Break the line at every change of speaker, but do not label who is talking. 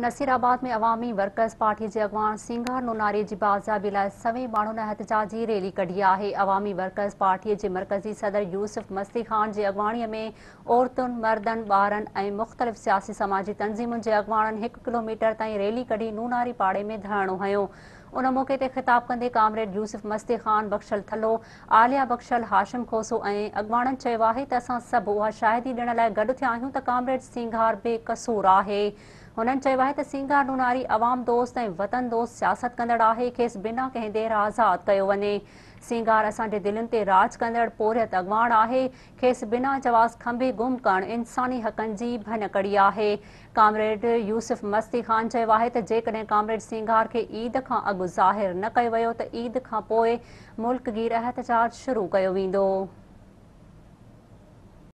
नसीराबाद में अवामी workers party के अगवान सिंगार नूनारीअ की बाज़ाबी लाइ सभई माण्हुनि एहतजाजी रैली कढी है अवामी वर्कर्स पार्टी के मरकजी सदर यूसुफ़ मस्ती खान जी अगवाणी में औरतुन मर्दन बार मुख़्तलिफ़ सियासी समाजी तंजीमों के अगवाणन एक किलोमीटर ताईं रैली कढी नूनारी पाड़े में धरणो हों उन मौक़े ते खिताब कंदे कामरेड यूसुफ मस्ती ख़ान बख्शल थलो आलिया बख़्शल हाशिम खोसो ऐं अॻवाणनि चयो आहे त असां सभु उहा शाहिदी ॾियण लाइ गॾु थिया आहियूं त कामरेड सींगार बे कसूर आहे हुननि चयो आहे त सींगार नारी अवाम दोस्त ऐं वतन दोस्त सियासत कंदड़ आहे खेसि बिना कंहिं देरि आज़ादु कयो वञे सिंगार असांजे दिलनि ते राज कंदड़ पोरियत अॻवान आहे खेसि बिना जहाज़ खंभे गुम करणु इंसानी हक़नि जी भनकड़ी आहे कामरेड यूसुफ़ मस्ती ख़ान चयो आहे त जेकॾहिं कामरेड सिंगार खे ईद खां अॻु ज़ाहिरु न कयो वियो त ईद खां पोइ मुल्क़ एहतजाज शुरू कयो वेंदो